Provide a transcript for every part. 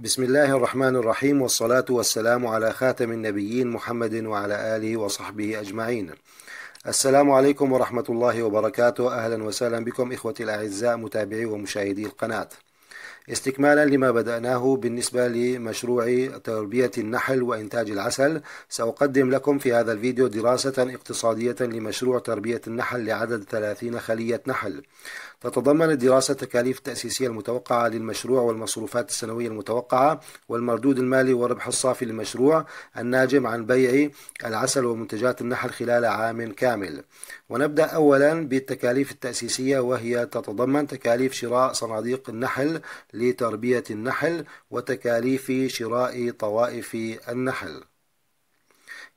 بسم الله الرحمن الرحيم والصلاة والسلام على خاتم النبيين محمد وعلى آله وصحبه أجمعين السلام عليكم ورحمة الله وبركاته أهلا وسهلا بكم إخوتي الأعزاء متابعي ومشاهدي القناة استكمالا لما بدأناه بالنسبة لمشروع تربية النحل وإنتاج العسل سأقدم لكم في هذا الفيديو دراسة اقتصادية لمشروع تربية النحل لعدد 30 خلية نحل تتضمن الدراسة تكاليف التأسيسية المتوقعة للمشروع والمصروفات السنوية المتوقعة والمردود المالي والربح الصافي للمشروع الناجم عن بيع العسل ومنتجات النحل خلال عام كامل ونبدأ أولا بالتكاليف التأسيسية وهي تتضمن تكاليف شراء صناديق النحل لتربية النحل وتكاليف شراء طوائف النحل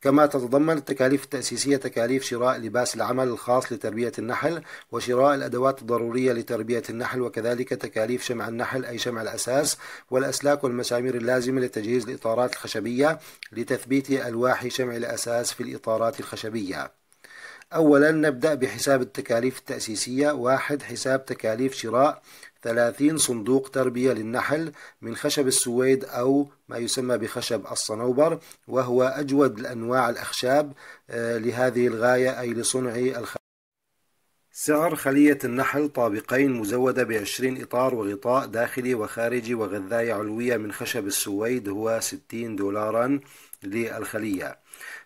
كما تتضمن التكاليف التأسيسية تكاليف شراء لباس العمل الخاص لتربية النحل وشراء الأدوات الضرورية لتربية النحل وكذلك تكاليف شمع النحل أي شمع الأساس والأسلاك والمسامير اللازمة لتجهيز الإطارات الخشبية لتثبيت ألواح شمع الأساس في الإطارات الخشبية. أولا نبدأ بحساب التكاليف التأسيسية واحد حساب تكاليف شراء 30 صندوق تربية للنحل من خشب السويد أو ما يسمى بخشب الصنوبر وهو أجود الأنواع الأخشاب آه، لهذه الغاية أي لصنع الخشب سعر خلية النحل طابقين مزودة بعشرين إطار وغطاء داخلي وخارجي وغذاية علوية من خشب السويد هو ستين دولارا للخلية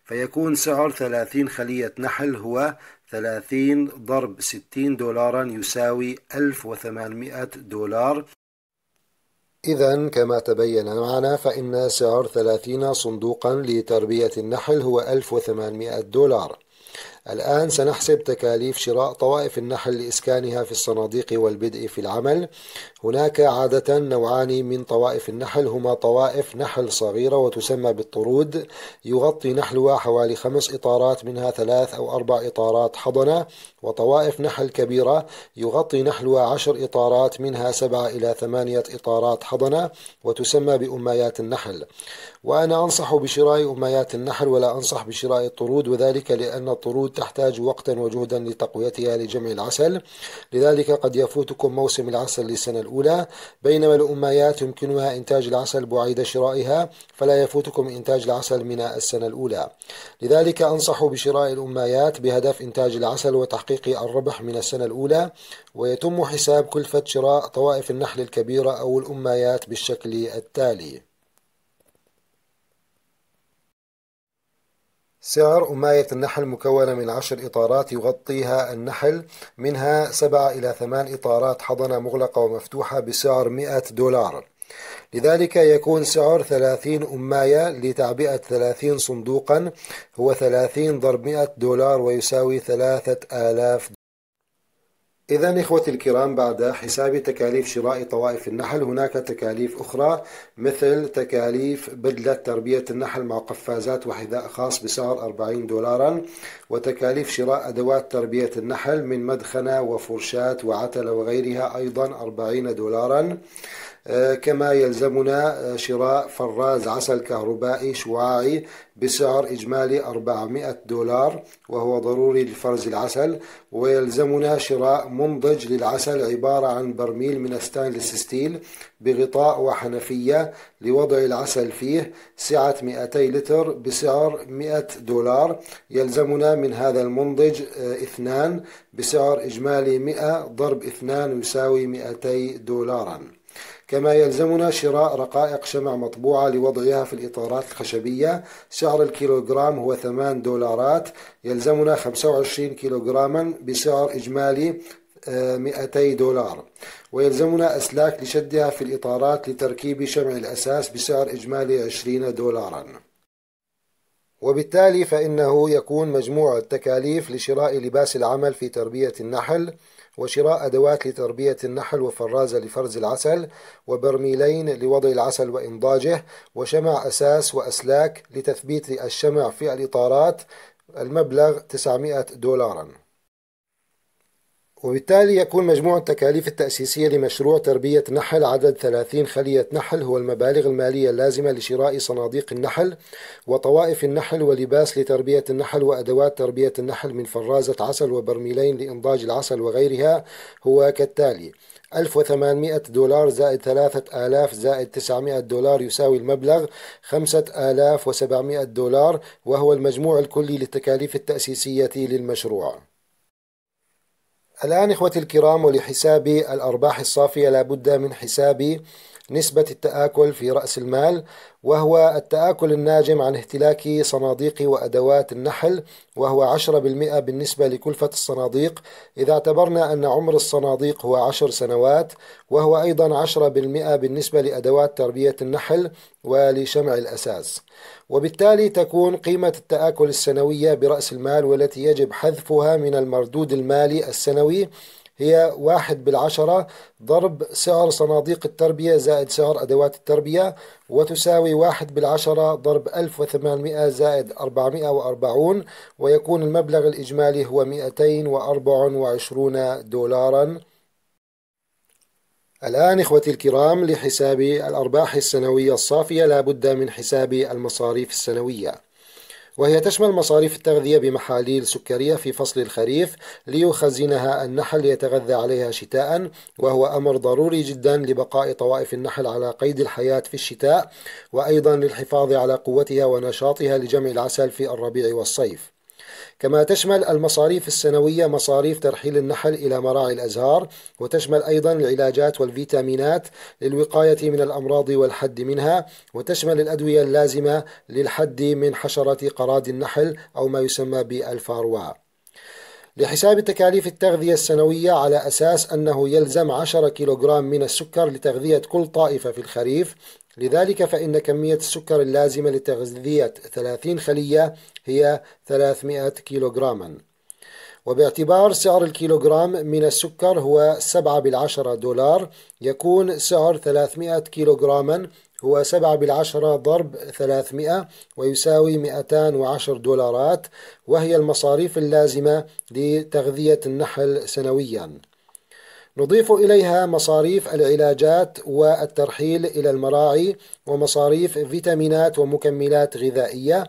فيكون سعر ثلاثين خلية نحل هو ثلاثين ضرب ستين دولارا يساوي ألف وثمانمائة دولار إذا كما تبين معنا فإن سعر ثلاثين صندوقا لتربية النحل هو وثمانمائة دولار الآن سنحسب تكاليف شراء طوائف النحل لإسكانها في الصناديق والبدء في العمل هناك عادة نوعان من طوائف النحل هما طوائف نحل صغيرة وتسمى بالطرود يغطي نحلها حوالي خمس إطارات منها ثلاث أو أربع إطارات حضنة وطوائف نحل كبيرة يغطي نحلها عشر إطارات منها سبعة إلى ثمانية إطارات حضنة وتسمى بأميات النحل وأنا أنصح بشراء أميات النحل ولا أنصح بشراء الطرود وذلك لأن الطرود تحتاج وقتا وجهدا لتقويتها لجمع العسل لذلك قد يفوتكم موسم العسل للسنة الأولى بينما الأميات يمكنها إنتاج العسل بعيد شرائها فلا يفوتكم إنتاج العسل من السنة الأولى لذلك أنصح بشراء الأميات بهدف إنتاج العسل وتحقيق الربح من السنة الأولى ويتم حساب كلفة شراء طوائف النحل الكبيرة أو الأميات بالشكل التالي سعر أماية النحل مكونة من عشر إطارات يغطيها النحل منها سبعة إلى ثمان إطارات حضنة مغلقة ومفتوحة بسعر مئة دولار لذلك يكون سعر ثلاثين أماية لتعبئة ثلاثين صندوقا هو ثلاثين ضرب مئة دولار ويساوي ثلاثة آلاف دولار إذا إخوتي الكرام بعد حساب تكاليف شراء طوائف النحل هناك تكاليف أخرى مثل تكاليف بدلة تربية النحل مع قفازات وحذاء خاص بسعر 40 دولارا وتكاليف شراء أدوات تربية النحل من مدخنة وفرشاة وعتلة وغيرها أيضا 40 دولارا آه، كما يلزمنا آه، شراء فراز عسل كهربائي شعاعي بسعر إجمالي 400 دولار وهو ضروري لفرز العسل ويلزمنا شراء منضج للعسل عبارة عن برميل من ستانلس ستيل بغطاء وحنفية لوضع العسل فيه سعة 200 لتر بسعر 100 دولار يلزمنا من هذا المنضج آه، اثنان بسعر إجمالي 100 ضرب اثنان يساوي 200 دولاراً كما يلزمنا شراء رقائق شمع مطبوعة لوضعها في الإطارات الخشبية سعر الكيلوغرام هو 8 دولارات يلزمنا 25 كيلوغراما بسعر إجمالي 200 آه، دولار ويلزمنا أسلاك لشدها في الإطارات لتركيب شمع الأساس بسعر إجمالي 20 دولاراً وبالتالي فإنه يكون مجموع التكاليف لشراء لباس العمل في تربية النحل وشراء أدوات لتربية النحل وفرازة لفرز العسل وبرميلين لوضع العسل وإنضاجه وشمع أساس وأسلاك لتثبيت الشمع في الإطارات المبلغ 900 دولاراً وبالتالي يكون مجموع التكاليف التأسيسية لمشروع تربية نحل عدد 30 خلية نحل هو المبالغ المالية اللازمة لشراء صناديق النحل وطوائف النحل ولباس لتربية النحل وأدوات تربية النحل من فرازة عسل وبرميلين لإنضاج العسل وغيرها هو كالتالي 1800 دولار زائد 3000 زائد 900 دولار يساوي المبلغ 5700 دولار وهو المجموع الكلي للتكاليف التأسيسية للمشروع الآن إخوتي الكرام ولحساب الأرباح الصافية لابد من حساب نسبة التآكل في رأس المال وهو التآكل الناجم عن اهتلاك صناديق وأدوات النحل وهو 10% بالنسبة لكلفة الصناديق إذا اعتبرنا أن عمر الصناديق هو 10 سنوات وهو أيضا 10% بالنسبة لأدوات تربية النحل ولشمع الأساس وبالتالي تكون قيمة التآكل السنوية برأس المال والتي يجب حذفها من المردود المالي السنوي هي واحد بالعشرة ضرب سعر صناديق التربية زائد سعر أدوات التربية وتساوي واحد بالعشرة ضرب 1800 زائد 440 ويكون المبلغ الإجمالي هو 224 دولاراً الآن إخوتي الكرام لحساب الأرباح السنوية الصافية لابد من حساب المصاريف السنوية وهي تشمل مصاريف التغذية بمحاليل سكرية في فصل الخريف ليخزنها النحل يتغذى عليها شتاء وهو أمر ضروري جدا لبقاء طوائف النحل على قيد الحياة في الشتاء وأيضا للحفاظ على قوتها ونشاطها لجمع العسل في الربيع والصيف كما تشمل المصاريف السنوية مصاريف ترحيل النحل إلى مراعي الأزهار وتشمل أيضا العلاجات والفيتامينات للوقاية من الأمراض والحد منها وتشمل الأدوية اللازمة للحد من حشرة قراد النحل أو ما يسمى بالفاروة لحساب تكاليف التغذية السنوية على أساس أنه يلزم 10 كيلوغرام من السكر لتغذية كل طائفة في الخريف لذلك فإن كمية السكر اللازمة لتغذية 30 خلية هي 300 كيلوغراما وباعتبار سعر الكيلوغرام من السكر هو 7 بالعشرة دولار يكون سعر 300 كيلوغراما هو 7 بالعشرة ضرب 300 ويساوي 210 دولارات وهي المصاريف اللازمة لتغذية النحل سنوياً نضيف إليها مصاريف العلاجات والترحيل إلى المراعي ومصاريف فيتامينات ومكملات غذائية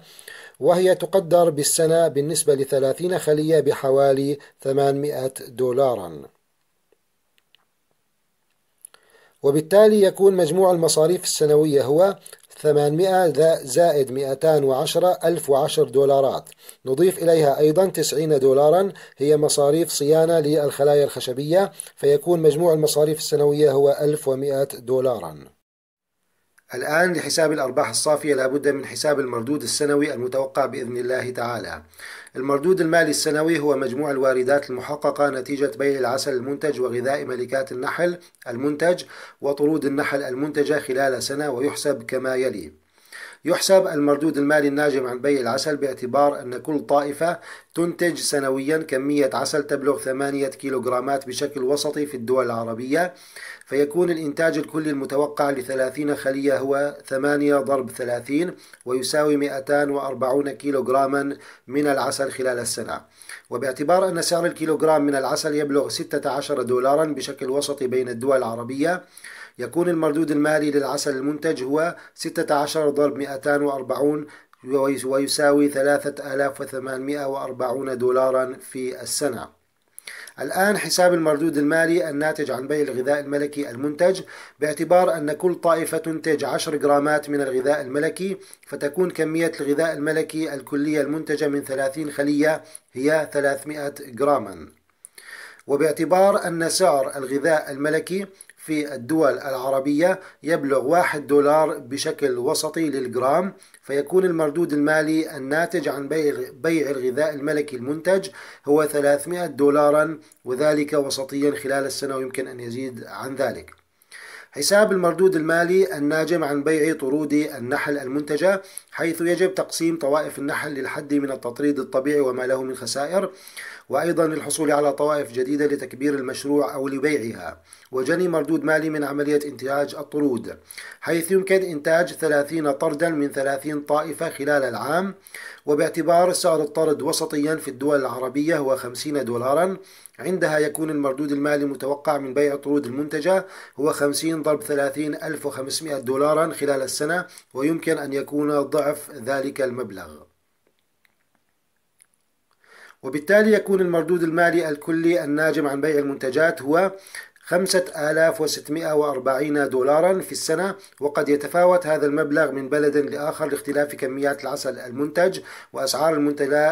وهي تقدر بالسنة بالنسبة لثلاثين خلية بحوالي 800 دولاراً وبالتالي يكون مجموع المصاريف السنوية هو 800 زائد 210 1010 دولارات نضيف إليها أيضا 90 دولارا هي مصاريف صيانة للخلايا الخشبية فيكون مجموع المصاريف السنوية هو 1100 دولارا الآن لحساب الأرباح الصافية لابد من حساب المردود السنوي المتوقع بإذن الله تعالى المردود المالي السنوي هو مجموع الواردات المحققة نتيجة بيع العسل المنتج وغذاء ملكات النحل المنتج وطرود النحل المنتجة خلال سنة ويحسب كما يلي يحسب المردود المالي الناجم عن بيع العسل باعتبار أن كل طائفة تنتج سنويا كمية عسل تبلغ 8 كيلوغرامات بشكل وسطي في الدول العربية فيكون الإنتاج الكلي المتوقع لثلاثين خلية هو ثمانية ضرب ثلاثين ويساوي مئتان وأربعون كيلوغراما من العسل خلال السنة وباعتبار أن سعر الكيلوغرام من العسل يبلغ ستة عشر دولارا بشكل وسطي بين الدول العربية يكون المردود المالي للعسل المنتج هو 16 ضرب 240 ويساوي 3840 دولارا في السنة الآن حساب المردود المالي الناتج عن بيع الغذاء الملكي المنتج باعتبار أن كل طائفة تنتج 10 جرامات من الغذاء الملكي فتكون كمية الغذاء الملكي الكلية المنتجة من 30 خلية هي 300 جراما وباعتبار أن سعر الغذاء الملكي في الدول العربية يبلغ واحد دولار بشكل وسطي للجرام فيكون المردود المالي الناتج عن بيع الغذاء الملكي المنتج هو 300 دولارا وذلك وسطيا خلال السنة ويمكن أن يزيد عن ذلك حساب المردود المالي الناجم عن بيع طرود النحل المنتجة حيث يجب تقسيم طوائف النحل للحد من التطريد الطبيعي وما له من خسائر وأيضا للحصول على طوائف جديدة لتكبير المشروع أو لبيعها وجني مردود مالي من عملية إنتاج الطرود حيث يمكن إنتاج 30 طردا من 30 طائفة خلال العام وباعتبار سعر الطرد وسطيا في الدول العربية هو 50 دولارا عندها يكون المردود المالي المتوقع من بيع طرود المنتجة هو 50 ضرب 30 1500 دولارا خلال السنة ويمكن أن يكون ضعف ذلك المبلغ وبالتالي يكون المردود المالي الكلي الناجم عن بيع المنتجات هو 5640 دولارا في السنة وقد يتفاوت هذا المبلغ من بلد لآخر لاختلاف كميات العسل المنتج وأسعار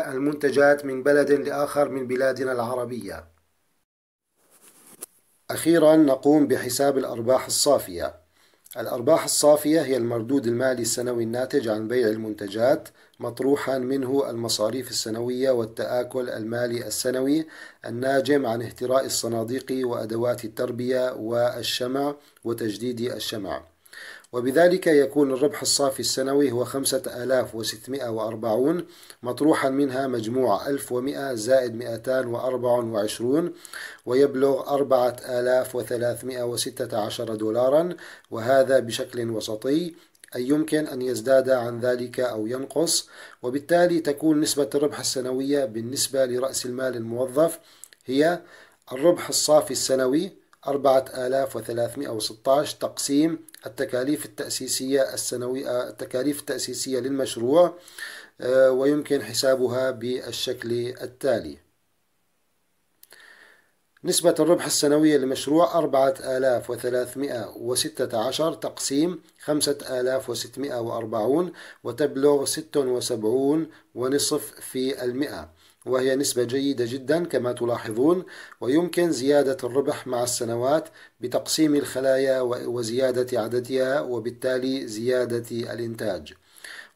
المنتجات من بلد لآخر من بلادنا العربية أخيرا نقوم بحساب الأرباح الصافية الأرباح الصافية هي المردود المالي السنوي الناتج عن بيع المنتجات مطروحا منه المصاريف السنوية والتآكل المالي السنوي الناجم عن اهتراء الصناديق وأدوات التربية والشمع وتجديد الشمع وبذلك يكون الربح الصافي السنوي هو 5640 مطروحا منها مجموع 1100 زائد 224 ويبلغ 4316 دولارا وهذا بشكل وسطي أي يمكن أن يزداد عن ذلك أو ينقص وبالتالي تكون نسبة الربح السنوية بالنسبة لرأس المال الموظف هي الربح الصافي السنوي 4316 تقسيم التكاليف التأسيسية السنوية التكاليف التأسيسية للمشروع آه، ويمكن حسابها بالشكل التالي نسبة الربح السنوية لمشروع 4316 تقسيم 5640 وتبلغ 76 ونصف في المئة وهي نسبة جيدة جدا كما تلاحظون ويمكن زيادة الربح مع السنوات بتقسيم الخلايا وزيادة عددها وبالتالي زيادة الإنتاج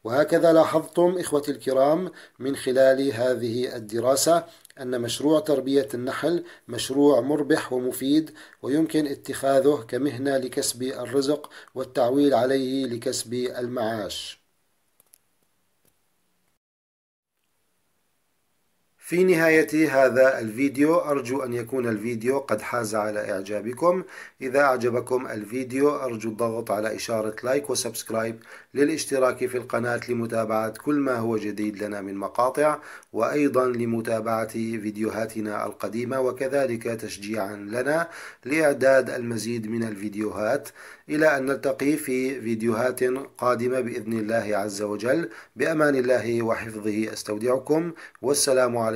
وهكذا لاحظتم إخوتي الكرام من خلال هذه الدراسة أن مشروع تربية النحل مشروع مربح ومفيد ويمكن اتخاذه كمهنة لكسب الرزق والتعويل عليه لكسب المعاش في نهاية هذا الفيديو أرجو أن يكون الفيديو قد حاز على إعجابكم إذا أعجبكم الفيديو أرجو الضغط على إشارة لايك وسبسكرايب للاشتراك في القناة لمتابعة كل ما هو جديد لنا من مقاطع وأيضا لمتابعة فيديوهاتنا القديمة وكذلك تشجيعا لنا لإعداد المزيد من الفيديوهات إلى أن نلتقي في فيديوهات قادمة بإذن الله عز وجل بأمان الله وحفظه أستودعكم والسلام عليكم